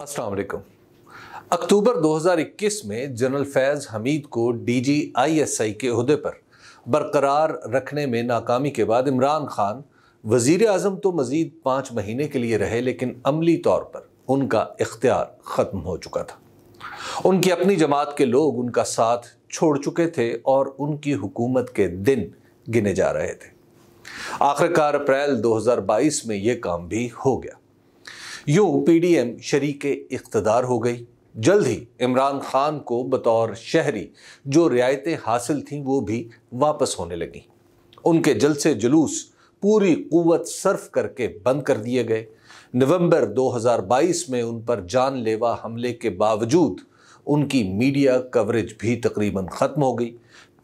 अस्सलाम अक्टूबर 2021 में जनरल फैज़ हमीद को डीजीआईएसआई के अहदे पर बरकरार रखने में नाकामी के बाद इमरान खान वज़ी अजम तो मज़ीद पाँच महीने के लिए रहे लेकिन अमली तौर पर उनका इख्तियार ख़त्म हो चुका था उनकी अपनी जमात के लोग उनका साथ छोड़ चुके थे और उनकी हुकूमत के दिन गिने जा रहे थे आखिरकार अप्रैल 2022 में ये काम भी हो गया यूँ पी डी एम शरीक इकतदार हो गई जल्द ही इमरान खान को बतौर शहरी जो रियायतें हासिल थीं वो भी वापस होने लगें उनके जलसे जुलूस पूरी क़वत सर्फ करके बंद कर दिए गए नवंबर 2022 में उन पर जानलेवा हमले के बावजूद उनकी मीडिया कवरेज भी तकरीबन ख़त्म हो गई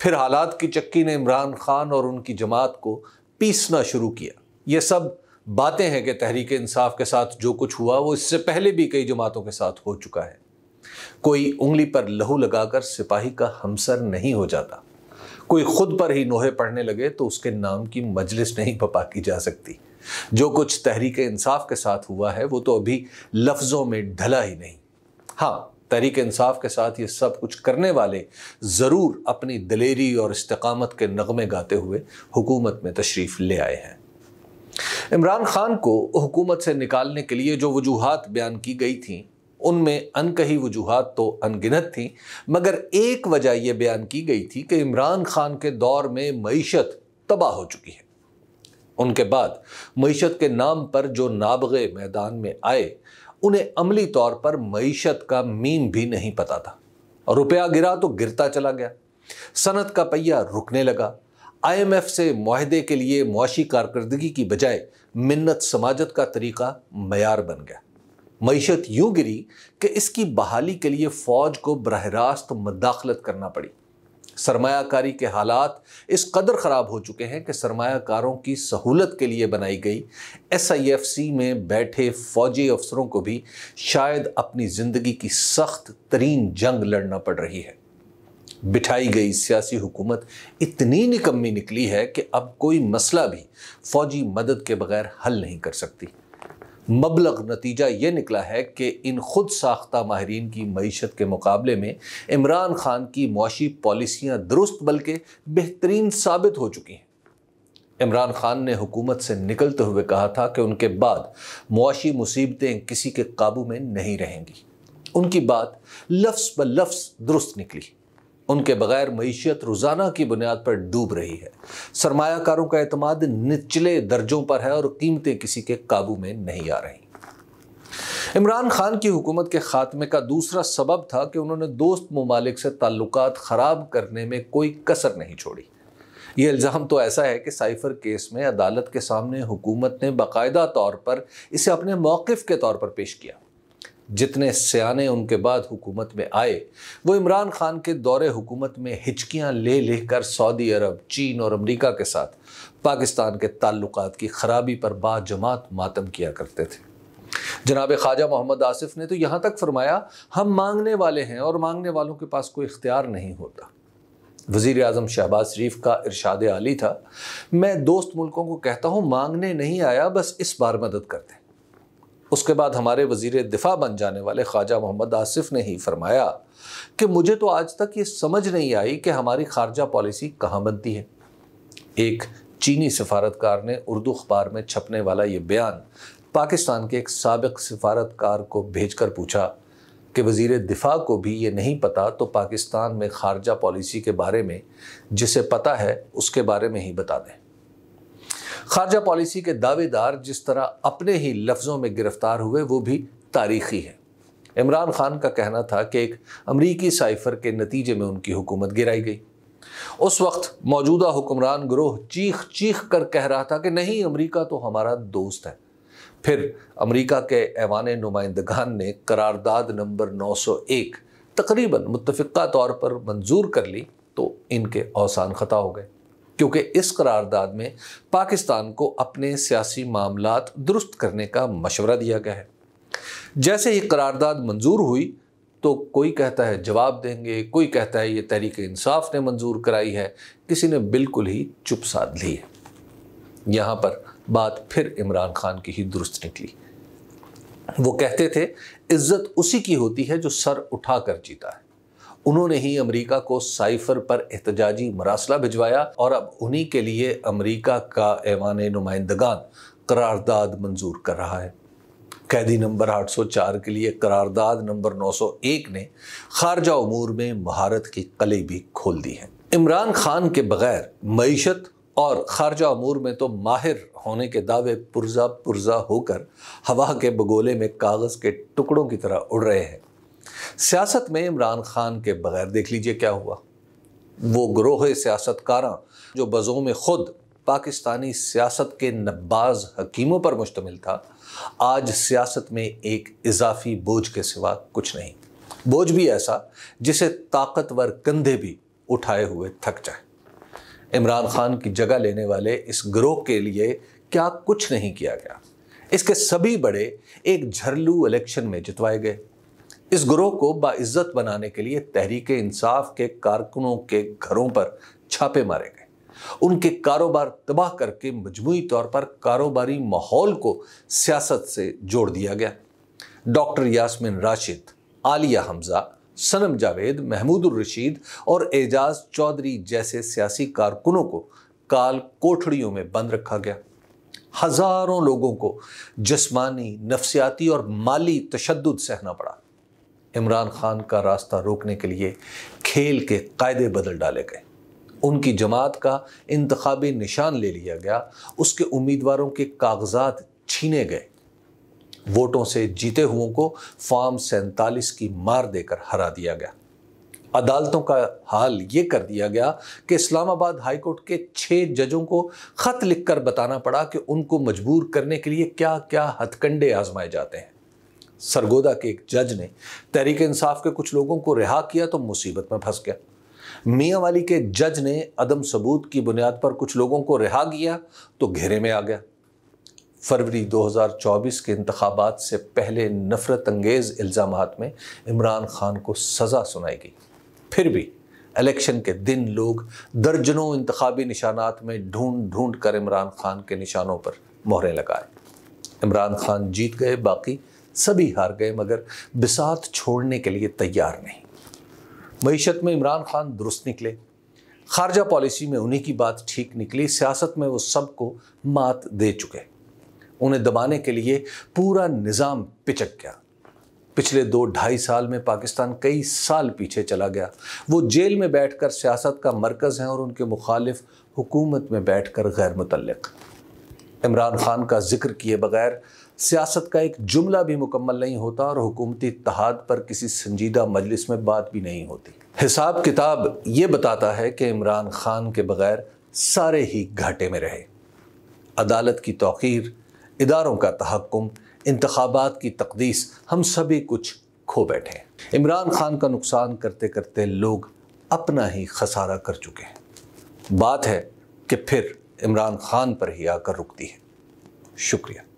फिर हालात की चक्की ने इमरान खान और उनकी जमात को पीसना शुरू किया ये सब बातें हैं कि तहरीक इंसाफ के साथ जो कुछ हुआ वो इससे पहले भी कई जमातों के साथ हो चुका है कोई उंगली पर लहू लगाकर सिपाही का हमसर नहीं हो जाता कोई खुद पर ही नोहे पढ़ने लगे तो उसके नाम की मजलिस नहीं पपा की जा सकती जो कुछ तहरीक इंसाफ के साथ हुआ है वो तो अभी लफ्ज़ों में ढला ही नहीं हाँ तहरीक इंसाफ के साथ ये सब कुछ करने वाले ज़रूर अपनी दलेरी और इस्तकामत के नगमे गाते हुए हुकूमत में तशरीफ़ ले आए हैं इमरान खान को हुकूमत से निकालने के लिए जो वजूहत बयान की गई थी उनमें अनकही वजूहत तो अनगिनत थी मगर एक वजह यह बयान की गई थी कि इमरान खान के दौर में मीशत तबाह हो चुकी है उनके बाद मीशत के नाम पर जो नाबगे मैदान में आए उन्हें अमली तौर पर मीशत का मीम भी नहीं पता था रुपया गिरा तो गिरता चला गया सनत का पहिया रुकने लगा आई एम एफ़ से माहदे के लिए मुआशी कारकर्दगी की बजाय मन्नत समाजत का तरीका मैार बन गया मीशत यूँ गिरी कि इसकी बहाली के लिए फ़ौज को बरह रास्त मदाखलत करना पड़ी सरमाकारी के हालात इस कदर ख़राब हो चुके हैं कि सरमाकारों की सहूलत के लिए बनाई गई एस आई एफ सी में बैठे फ़ौजी अफसरों को भी शायद अपनी ज़िंदगी की सख्त तरीन जंग लड़ना पड़ रही है बिठाई गई सियासी हुकूमत इतनी निकम्मी निकली है कि अब कोई मसला भी फौजी मदद के बगैर हल नहीं कर सकती मबलग नतीजा ये निकला है कि इन खुद साख्ता माहरीन की मीशत के मुकाबले में इमरान खान की मुशी पॉलिसियाँ दुरुस्त बल्कि बेहतरीन साबित हो चुकी हैं इमरान खान ने हुकूमत से निकलते हुए कहा था कि उनके बाद मुशी मुसीबतें किसी के काबू में नहीं रहेंगी उनकी बात लफ्स ब लफ्स दुरुस्त निकली उनके बगैर मीशत रोज़ाना की बुनियाद पर डूब रही है सरमाकारों का अतमाद निचले दर्जों पर है और कीमतें किसी के काबू में नहीं आ रही इमरान खान की हुकूमत के ख़ात्मे का दूसरा सबब था कि उन्होंने दोस्त ममालिक से ताल्लुक ख़राब करने में कोई कसर नहीं छोड़ी ये इल्ज़ाम तो ऐसा है कि साइफर केस में अदालत के सामने हुकूमत ने बाकायदा तौर पर इसे अपने मौक़ के तौर पर पेश किया जितने सियाने उनके बाद हुकूमत में आए वो इमरान खान के दौरे हुकूमत में हिचकियां ले लेकर कर सऊदी अरब चीन और अमेरिका के साथ पाकिस्तान के ताल्लुक की खराबी पर बाजमात मातम किया करते थे जनाब ख्वाजा मोहम्मद आसिफ ने तो यहाँ तक फरमाया हम मांगने वाले हैं और मांगने वालों के पास कोई इख्तियार नहीं होता वज़ी अजम शहबाज शरीफ का इरशाद आली था मैं दोस्त मुल्कों को कहता हूँ मांगने नहीं आया बस इस बार मदद करते उसके बाद हमारे वजीर दिफा बन जाने वाले ख्वाजा मोहम्मद आसिफ ने ही फरमाया कि मुझे तो आज तक ये समझ नहीं आई कि हमारी खारजा पॉलिसी कहाँ बनती है एक चीनी सफारतकार ने उर्दू अखबार में छपने वाला ये बयान पाकिस्तान के एक सबक सफारतकार को भेज कर पूछा कि वजीर दिफा को भी ये नहीं पता तो पाकिस्तान में खारजा पॉलिसी के बारे में जिसे पता है उसके बारे में ही बता दें खारजा पॉलिसी के दावेदार जिस तरह अपने ही लफ्ज़ों में गिरफ्तार हुए वो भी तारीखी है इमरान खान का कहना था कि एक अमरीकी साइफर के नतीजे में उनकी हुकूमत गिराई गई उस वक्त मौजूदा हुक्मरान ग्रोह चीख चीख कर कह रहा था कि नहीं अमरीका तो हमारा दोस्त है फिर अमरीका के ऐवान नुमाइंदगान ने करारदाद नंबर 901 तकरीबन मुतफ़ा तौर पर मंजूर कर ली तो इनके अवसान ख़ता हो गए क्योंकि इस करारदाद में पाकिस्तान को अपने सियासी मामला दुरुस्त करने का मशवरा दिया गया है जैसे ही करारदाद मंजूर हुई तो कोई कहता है जवाब देंगे कोई कहता है ये तहरीक इंसाफ ने मंजूर कराई है किसी ने बिल्कुल ही चुप साध ली है यहाँ पर बात फिर इमरान खान की ही दुरुस्त निकली वो कहते थे इज्जत उसी की होती है जो सर उठा कर जीता है उन्होंने ही अमेरिका को साइफर पर एहतजाजी मरासला भिजवाया और अब उन्हीं के लिए अमेरिका का ऐवान नुमाइंदगान करारदाद मंजूर कर रहा है कैदी नंबर 804 के लिए करारदाद नंबर 901 ने खारजा उमूर में महारत की कली भी खोल दी है इमरान खान के बगैर मीशत और खारजा अमूर में तो माहिर होने के दावे पुरजा पुरजा होकर हवा के बगोले में कागज़ के टुकड़ों की तरह उड़ रहे हैं सियासत में इमरान खान के बगैर देख लीजिए क्या हुआ वो ग्रोह सियासतकार जो बज़ों में ख़ुद पाकिस्तानी सियासत के नब्बाज हकीमों पर मुश्तमिल था आज सियासत में एक इजाफी बोझ के सिवा कुछ नहीं बोझ भी ऐसा जिसे ताकतवर कंधे भी उठाए हुए थक जाए इमरान खान की जगह लेने वाले इस ग्रोह के लिए क्या कुछ नहीं किया गया इसके सभी बड़े एक झरलू इलेक्शन में जितवाए गए इस ग्रोह को बाइज्जत बनाने के लिए तहरीक इंसाफ के कारकुनों के घरों पर छापे मारे गए उनके कारोबार तबाह करके मजमू तौर पर कारोबारी माहौल को सियासत से जोड़ दिया गया डॉक्टर यासमिन राशिद आलिया हमजा सनम जावेद महमूद रशीद और एजाज चौधरी जैसे सियासी कारकुनों को काल कोठड़ियों में बंद रखा गया हज़ारों लोगों को जिसमानी नफसियाती और माली तशद सहना पड़ा इमरान खान का रास्ता रोकने के लिए खेल के कायदे बदल डाले गए उनकी जमात का इंतबी निशान ले लिया गया उसके उम्मीदवारों के कागजात छीने गए वोटों से जीते हुओं को फॉर्म सैंतालीस की मार देकर हरा दिया गया अदालतों का हाल ये कर दिया गया कि इस्लामाबाद हाईकोर्ट के छः जजों को ख़त लिखकर बताना पड़ा कि उनको मजबूर करने के लिए क्या क्या हथकंडे आजमाए जाते हैं सरगोदा के एक जज ने तहरीक इंसाफ के कुछ लोगों को रिहा किया तो मुसीबत में फंस गया मियाँ वाली के जज ने अदम सबूत की बुनियाद पर कुछ लोगों को रिहा किया तो घेरे में आ गया फरवरी 2024 के इंतबात से पहले नफरत अंगेज़ इल्ज़ाम में इमरान खान को सज़ा सुनाई गई फिर भी इलेक्शन के दिन लोग दर्जनों इंतबी निशानात में ढूंढ ढूंढ कर इमरान खान के निशानों पर मोहरें लगाए इमरान खान जीत गए बाकी सभी हार गए मगर बिसात छोड़ने के लिए तैयार नहीं मीशत में इमरान खान दुरुस्त निकले खारजा पॉलिसी में उन्हीं की बात ठीक निकली सियासत में वो सबको मात दे चुके उन्हें दबाने के लिए पूरा निज़ाम पिचक गया पिछले दो ढाई साल में पाकिस्तान कई साल पीछे चला गया वो जेल में बैठकर सियासत का मरकज़ हैं और उनके मुखालिफ हुकूमत में बैठकर गैर मुतलक़ इमरान खान का जिक्र किए बगैर सियासत का एक जुमला भी मुकम्मल नहीं होता और हुकूमती इतहाद पर किसी संजीदा मजलिस में बात भी नहीं होती हिसाब किताब ये बताता है कि इमरान खान के बगैर सारे ही घाटे में रहे अदालत की तोखीर इदारों का तहकुम इंतबात की तकदीस हम सभी कुछ खो बैठे हैं इमरान खान का नुकसान करते करते लोग अपना ही खसारा कर चुके हैं बात है कि फिर इमरान खान पर ही आकर रुकती है शुक्रिया